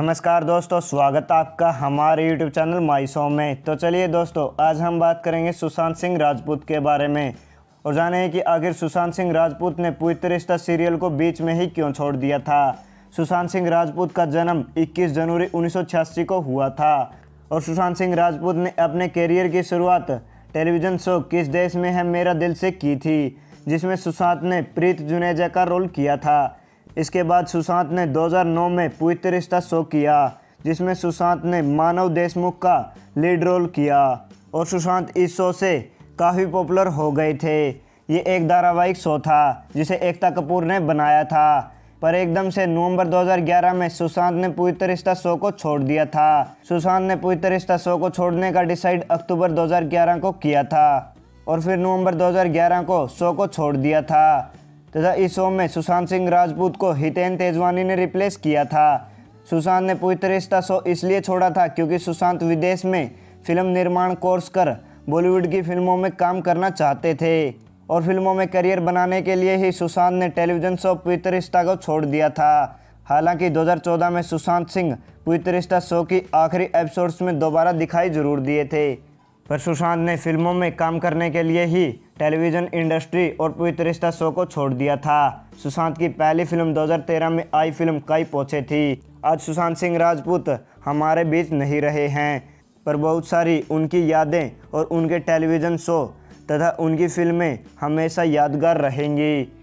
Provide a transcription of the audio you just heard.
नमस्कार दोस्तों स्वागत आपका हमारे YouTube चैनल माई शो में तो चलिए दोस्तों आज हम बात करेंगे सुशांत सिंह राजपूत के बारे में और जाने कि आखिर सुशांत सिंह राजपूत ने पवित्र सीरियल को बीच में ही क्यों छोड़ दिया था सुशांत सिंह राजपूत का जन्म 21 जनवरी उन्नीस को हुआ था और सुशांत सिंह राजपूत ने अपने कैरियर की शुरुआत टेलीविज़न शो किस देश में है मेरा दिल से की थी जिसमें सुशांत ने प्रीत जुनेजा का रोल किया था इसके बाद सुशांत ने 2009 में पवित्र रिश्ता शो किया जिसमें सुशांत ने मानव देशमुख का लीड रोल किया और सुशांत इस शो से काफ़ी पॉपुलर हो गए थे ये एक धारावाहिक शो था जिसे एकता कपूर ने बनाया था पर एकदम से नवंबर 2011 में सुशांत ने पवित्र रिश्ता शो को छोड़ दिया था सुशांत ने पवित्र रिश्ता शो को छोड़ने का डिसाइड अक्टूबर 2011 को किया था और फिर नवंबर 2011 को शो को छोड़ दिया था तथा इस शो में सुशांत सिंह राजपूत को हितेन तेजवानी ने रिप्लेस किया था सुशांत ने पूरी रिश्ता शो तो इसलिए छोड़ा था क्योंकि सुशांत विदेश में फिल्म निर्माण कोर्स कर बॉलीवुड की फिल्मों में काम करना चाहते थे और फिल्मों में करियर बनाने के लिए ही सुशांत ने टेलीविज़न शो पवित्र रिश्ता को छोड़ दिया था हालांकि 2014 में सुशांत सिंह पवित्र रिश्ता शो की आखिरी एपिसोड्स में दोबारा दिखाई जरूर दिए थे पर सुशांत ने फिल्मों में काम करने के लिए ही टेलीविजन इंडस्ट्री और पवित्र रिश्ता शो को छोड़ दिया था सुशांत की पहली फिल्म 2013 में आई फिल्म कई पहुंचे थी आज सुशांत सिंह राजपूत हमारे बीच नहीं रहे हैं पर बहुत सारी उनकी यादें और उनके टेलीविज़न शो तथा उनकी फिल्में हमेशा यादगार रहेंगी